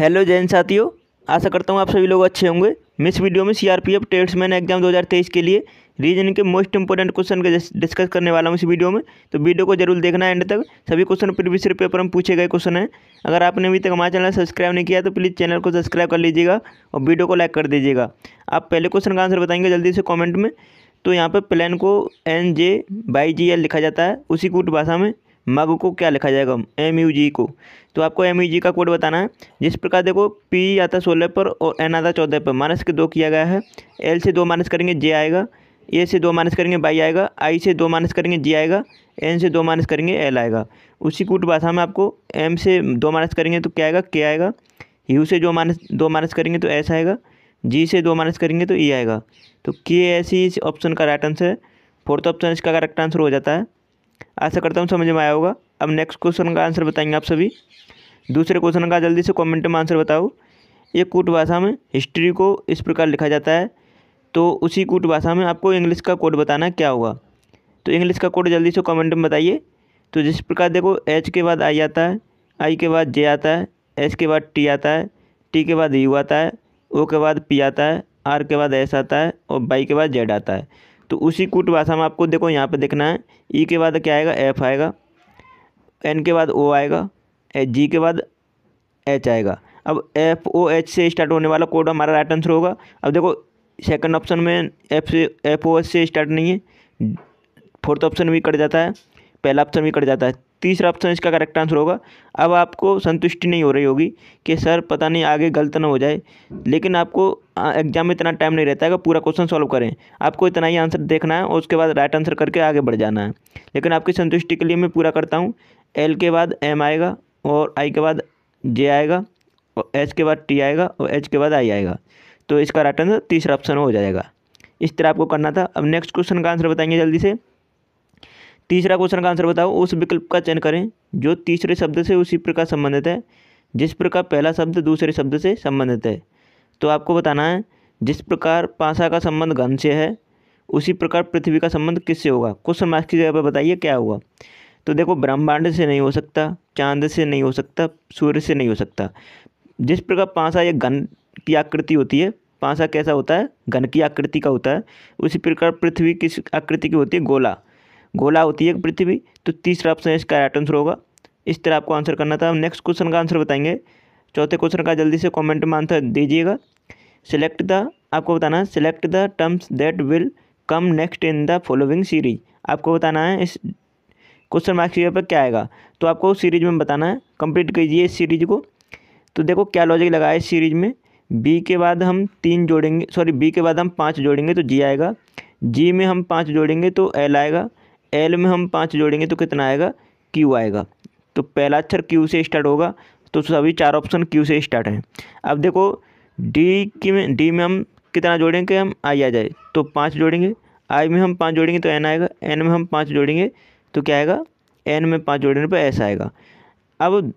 hello Jain साथियों आशा करता हूँ आप सभी लोग अच्छे होंगे इस वीडियो में C R P F exam 2023 के लिए रीजन के मोस्ट इंपॉर्टेंट क्वेश्चन का डिस्कस करने वाला हूँ इस वीडियो में तो वीडियो को जरूर देखना एंड तक सभी क्वेश्चन प्रीवियस पेपर में पूछे गए क्वेश्चन हैं अगर आपने अभी तक हमारा चैनल सब्सक्राइब नहीं किया तो प्लीज़ चैनल को सब्सक्राइब कर लीजिएगा और वीडियो को लाइक कर दीजिएगा आप पहले क्वेश्चन का आंसर बताएंगे जल्दी से कॉमेंट में तो यहाँ पर प्लान को N J by G L लिखा जाता है उसी कूट भाषा में मग को क्या लिखा जाएगा एम यू जी को तो आपको एम यू जी का कोड बताना है जिस प्रकार देखो पी आता सोलह पर और एन आता चौदह पर माइनस के दो किया गया है एल से दो माइनस करेंगे जे आएगा ए से दो माइनस करेंगे बाई आएगा आई से दो माइनस करेंगे जी आएगा एन से दो माइनस करेंगे एल आएगा उसी कूट भाषा में आपको एम से दो माइनस करेंगे तो क्या आएगा के आएगा यू से जो माइनस दो माइनस करेंगे तो एस आएगा जी से दो माइनस करेंगे तो ई e आएगा तो के एस ही इस ऑप्शन का राइट आंसर है फोर्थ ऑप्शन इसका करेक्ट आंसर हो जाता है आशा करता हूँ समझ में आया होगा अब नेक्स्ट क्वेश्चन का आंसर बताएंगे आप सभी दूसरे क्वेश्चन का जल्दी से कमेंट में आंसर बताओ ये कूट भाषा में हिस्ट्री को इस प्रकार लिखा जाता है तो उसी कूट भाषा में आपको इंग्लिश का कोड बताना क्या होगा तो इंग्लिश का कोड जल्दी से कमेंट में बताइए तो जिस प्रकार देखो एच के बाद आई आता है आई के बाद जे आता है एस के बाद टी आता है टी के बाद यू आता है ओ के बाद पी आता है आर के बाद एस आता है और बाई के बाद जेड आता है तो उसी कूट भाषा में आपको देखो यहाँ पे देखना है ई e के बाद क्या आएगा एफ आएगा एन के बाद ओ आएगा जी के बाद एच आएगा अब एफ ओ एच से स्टार्ट होने वाला कोड हमारा राइट आंसर होगा अब देखो सेकंड ऑप्शन में एफ से एफ ओ एच से स्टार्ट नहीं है फोर्थ ऑप्शन भी कट जाता है पहला ऑप्शन भी कट जाता है तीसरा ऑप्शन इसका करेक्ट आंसर होगा अब आपको संतुष्टि नहीं हो रही होगी कि सर पता नहीं आगे गलत ना हो जाए लेकिन आपको एग्जाम में इतना टाइम नहीं रहता है कि पूरा क्वेश्चन सॉल्व करें आपको इतना ही आंसर देखना है और उसके बाद राइट आंसर करके आगे बढ़ जाना है लेकिन आपकी संतुष्टि के लिए मैं पूरा करता हूँ एल के बाद एम आएगा और आई के बाद जे आएगा और एच के बाद टी आएगा और एच के बाद आई आएगा तो इसका राइट आंसर तीसरा ऑप्शन हो जाएगा इस तरह आपको करना था अब नेक्स्ट क्वेश्चन का आंसर बताएंगे जल्दी से तीसरा क्वेश्चन का आंसर बताओ उस विकल्प का चयन करें जो तीसरे शब्द से उसी प्रकार संबंधित है जिस प्रकार पहला शब्द दूसरे शब्द से संबंधित है तो आपको बताना है जिस प्रकार पासा का संबंध घन से है उसी प्रकार पृथ्वी का संबंध किससे होगा क्वेश्चन मार्क्स की जगह पर बताइए क्या होगा तो देखो ब्रह्मांड से नहीं हो सकता चांद से नहीं हो सकता सूर्य से नहीं हो सकता जिस प्रकार पासा या घन की आकृति होती है पासा कैसा होता है घन की आकृति का होता है उसी प्रकार पृथ्वी किस आकृति की होती है गोला गोला होती है पृथ्वी तो तीसरा ऑप्शन इसका राइट आंसर होगा इस तरह आपको आंसर करना था नेक्स्ट क्वेश्चन का आंसर बताएंगे चौथे क्वेश्चन का जल्दी से कमेंट में आंसर दीजिएगा सेलेक्ट द आपको बताना है select the terms that will come next in the following series आपको बताना है इस क्वेश्चन मार्क्स पर क्या आएगा तो आपको सीरीज में बताना है कंप्लीट कीजिए इस सीरीज को तो देखो क्या लॉजिक लगाया इस सीरीज में बी के बाद हम तीन जोड़ेंगे सॉरी बी के बाद हम पाँच जोड़ेंगे तो जी आएगा जी में हम पाँच जोड़ेंगे तो एल आएगा एल में हम पाँच जोड़ेंगे तो कितना आएगा क्यू आएगा तो पहला अक्षर क्यू से स्टार्ट होगा तो सभी चार ऑप्शन क्यू से स्टार्ट हैं अब देखो डी की में डी में हम कितना जोड़ेंगे हम आई आ जाए तो पाँच जोड़ेंगे आई में हम पाँच जोड़ेंगे तो एन आएगा एन में हम पाँच जोड़ेंगे तो क्या आएगा एन में पाँच जोड़ने पर तो ऐसा आएगा अब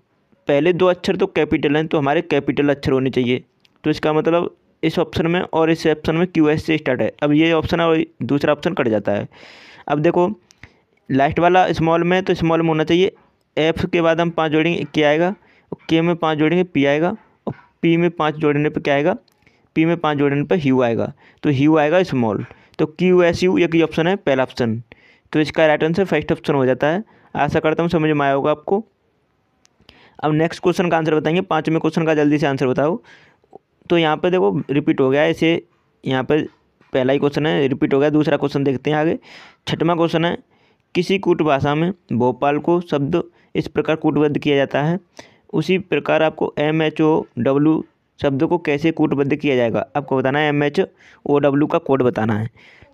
पहले दो अक्षर तो कैपिटल हैं तो हमारे कैपिटल अक्षर होने चाहिए तो इसका मतलब इस ऑप्शन में और इस ऑप्शन में क्यू एस से स्टार्ट है अब ये ऑप्शन और दूसरा ऑप्शन कट जाता है अब देखो लास्ट वाला स्मॉल में तो स्मॉल में होना चाहिए एफ के बाद हम पाँच जोड़ेंगे के आएगा और के में पाँच जोड़ेंगे पी आएगा और पी में पाँच जोड़ने पर क्या आएगा पी में पाँच जोड़ने पर ह्यू आएगा तो ह्यू आएगा स्मॉल तो क्यू एस यू एक ही ऑप्शन है पहला ऑप्शन तो इसका राइट आंसर फर्स्ट ऑप्शन हो जाता है आशा करता हूँ समझ में आया होगा आपको अब नेक्स्ट क्वेश्चन का आंसर बताएंगे पाँचवें क्वेश्चन का जल्दी से आंसर बताओ तो यहाँ पे देखो रिपीट हो गया इसे यहाँ पर पहला ही क्वेश्चन है रिपीट हो गया दूसरा क्वेश्चन देखते हैं आगे छठवां क्वेश्चन है किसी कूट भाषा में भोपाल को शब्द इस प्रकार कूटबद्ध किया जाता है उसी प्रकार आपको एम एच ओ डब्ल्यू शब्द को कैसे कूटबद्ध किया जाएगा आपको बताना है एम एच ओ डब्ल्यू का कोड बताना है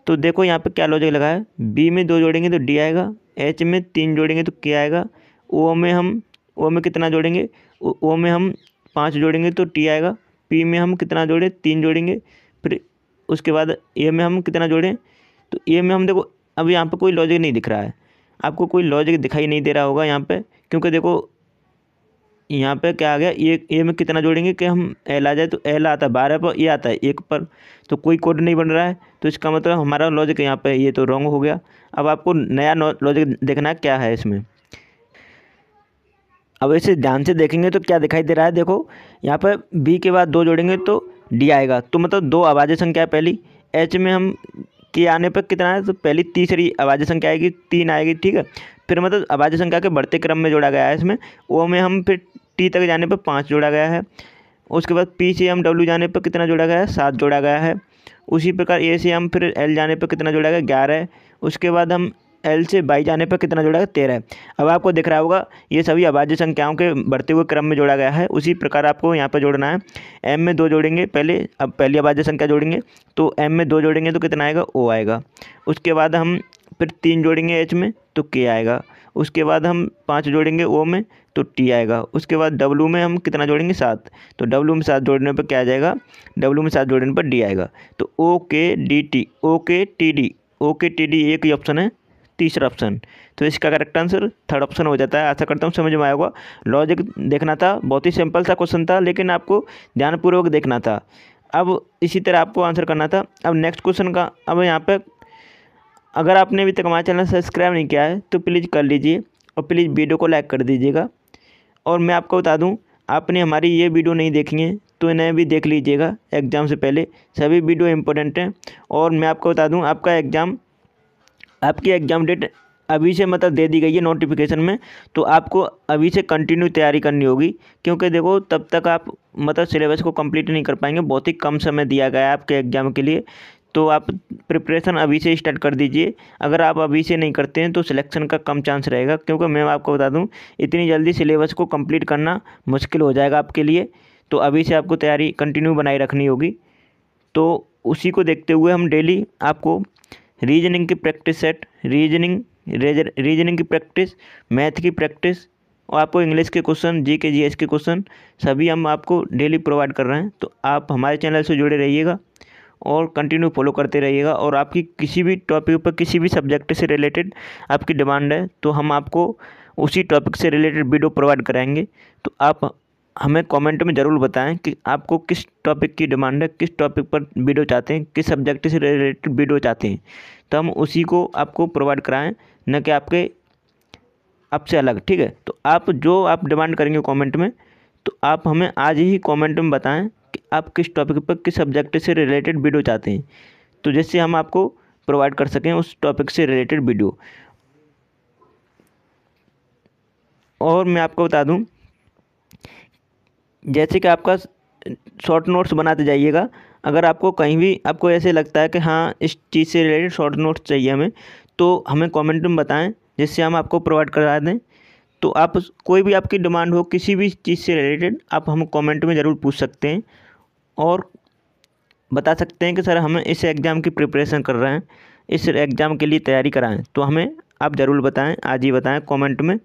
तो देखो यहाँ पे क्या लॉजिक लगा है बी में दो जोड़ेंगे तो डी आएगा एच में तीन जोड़ेंगे तो के आएगा ओ में हम ओ में कितना जोड़ेंगे ओ में हम पाँच जोड़ेंगे तो टी आएगा पी में हम कितना जोड़ें तीन जोड़ेंगे फिर उसके बाद ए में हम कितना जोड़ें तो ए में हम देखो अब यहाँ पर कोई लॉजिक नहीं दिख रहा है आपको कोई लॉजिक दिखाई नहीं दे रहा होगा यहाँ पर क्योंकि देखो यहाँ पे क्या आ गया ये ए में कितना जोड़ेंगे कि हम एल आ जाए तो एल आता है बारह पर ये आता है एक पर तो कोई कोड नहीं बन रहा है तो इसका मतलब हमारा लॉजिक यहाँ पे ये तो रॉन्ग हो गया अब आपको नया लॉजिक देखना क्या है इसमें अब इसे ध्यान से देखेंगे तो क्या दिखाई दे रहा है देखो यहाँ पर बी के बाद दो जोड़ेंगे तो डी आएगा तो मतलब दो आवाज़ संख्या पहली एच में हम के आने पर कितना है तो पहली तीसरी आवाज़ संख्या आएगी तीन आएगी ठीक है फिर मतलब आवाज़ संख्या के बढ़ते क्रम में जोड़ा गया है इसमें ओ में हम फिर टी तक जाने पर पाँच जोड़ा गया है उसके बाद पी से हम डब्ल्यू जाने पर कितना जोड़ा गया है सात जोड़ा गया है उसी प्रकार ए से हम फिर एल जाने पर कितना जोड़ा गया ग्यारह उसके बाद हम एल से बाई जाने पर कितना जोड़ा गया तेरह अब आपको दिख रहा होगा ये सभी अभाज्य संख्याओं के बढ़ते हुए क्रम में जोड़ा गया है उसी प्रकार आपको यहाँ पर जोड़ना है एम में दो जोड़ेंगे पहले अब पहली अभाज्य संख्या जोड़ेंगे तो एम में दो जोड़ेंगे तो कितना आएगा ओ आएगा उसके बाद हम फिर तीन जोड़ेंगे एच में तो के आएगा उसके बाद हम पाँच जोड़ेंगे ओ में तो टी आएगा उसके बाद डब्लू में हम कितना जोड़ेंगे सात तो डब्लू में सात जोड़ने पर क्या आ जाएगा डब्लू में सात जोड़ने पर डी आएगा तो ओ के डी टी ओ के टी डी ओ के टी डी एक ही ऑप्शन है तीसरा ऑप्शन तो इसका करेक्ट आंसर थर्ड ऑप्शन हो जाता है आशा करता हूँ समझ में आया होगा लॉजिक देखना था बहुत ही सिंपल सा क्वेश्चन था लेकिन आपको ध्यानपूर्वक देखना था अब इसी तरह आपको आंसर करना था अब नेक्स्ट क्वेश्चन का अब यहाँ पर अगर आपने अभी तक हमारे चैनल सब्सक्राइब नहीं किया है तो प्लीज़ कर लीजिए और प्लीज़ वीडियो को लाइक कर दीजिएगा और मैं आपको बता दूँ आपने हमारी ये वीडियो नहीं देखी है तो इन्हें भी देख लीजिएगा एग्ज़ाम से पहले सभी वीडियो इंपॉर्टेंट हैं और मैं आपको बता दूं आपका एग्ज़ाम आपकी एग्ज़ाम डेट अभी से मतलब दे दी गई है नोटिफिकेशन में तो आपको अभी से कंटिन्यू तैयारी करनी होगी क्योंकि देखो तब तक आप मतलब सिलेबस को कंप्लीट नहीं कर पाएंगे बहुत ही कम समय दिया गया है आपके एग्ज़ाम के लिए तो आप प्रिपरेशन अभी से स्टार्ट कर दीजिए अगर आप अभी से नहीं करते हैं तो सिलेक्शन का कम चांस रहेगा क्योंकि मैं आपको बता दूँ इतनी जल्दी सिलेबस को कम्प्लीट करना मुश्किल हो जाएगा आपके लिए तो अभी से आपको तैयारी कंटिन्यू बनाए रखनी होगी तो उसी को देखते हुए हम डेली आपको रीजनिंग की प्रैक्टिस सेट रीजनिंग रीजनिंग की प्रैक्टिस मैथ की प्रैक्टिस और आपको इंग्लिश के क्वेश्चन जी के जी एस के क्वेश्चन सभी हम आपको डेली प्रोवाइड कर रहे हैं तो आप हमारे चैनल से जुड़े रहिएगा और कंटिन्यू फॉलो करते रहिएगा और आपकी किसी भी टॉपिक पर किसी भी सब्जेक्ट से रिलेटेड आपकी डिमांड है तो हम आपको उसी टॉपिक से रिलेटेड वीडियो प्रोवाइड कराएंगे तो आप हमें कमेंट में ज़रूर बताएं कि आपको किस टॉपिक की डिमांड है किस टॉपिक पर वीडियो चाहते हैं किस सब्जेक्ट से रिलेटेड वीडियो चाहते हैं तो हम उसी को आपको प्रोवाइड कराएं न कि आपके आपसे अलग ठीक है तो आप जो आप डिमांड करेंगे कमेंट में तो आप हमें आज ही कमेंट में बताएं कि आप किस टॉपिक पर किस सब्जेक्ट से रिलेटेड वीडियो चाहते हैं तो जिससे हम आपको प्रोवाइड कर सकें उस टॉपिक से रिलेटेड वीडियो और मैं आपको बता दूँ जैसे कि आपका शॉर्ट नोट्स बनाते जाइएगा अगर आपको कहीं भी आपको ऐसे लगता है कि हाँ इस चीज़ से रिलेटेड शॉर्ट नोट्स चाहिए हमें तो हमें कमेंट में बताएं जिससे हम आपको प्रोवाइड करा दें तो आप कोई भी आपकी डिमांड हो किसी भी चीज़ से रिलेटेड आप हम कमेंट में ज़रूर पूछ सकते हैं और बता सकते हैं कि सर हमें इस एग्ज़ाम की प्रिपरेशन कर रहे हैं इस एग्ज़ाम के लिए तैयारी कराएँ तो हमें आप ज़रूर बताएँ आज ही बताएँ कॉमेंट में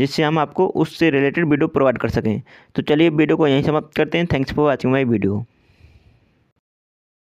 जिससे हम आपको उससे रिलेटेड वीडियो प्रोवाइड कर सकें तो चलिए वीडियो को यहीं समाप्त करते हैं thanks for watching my video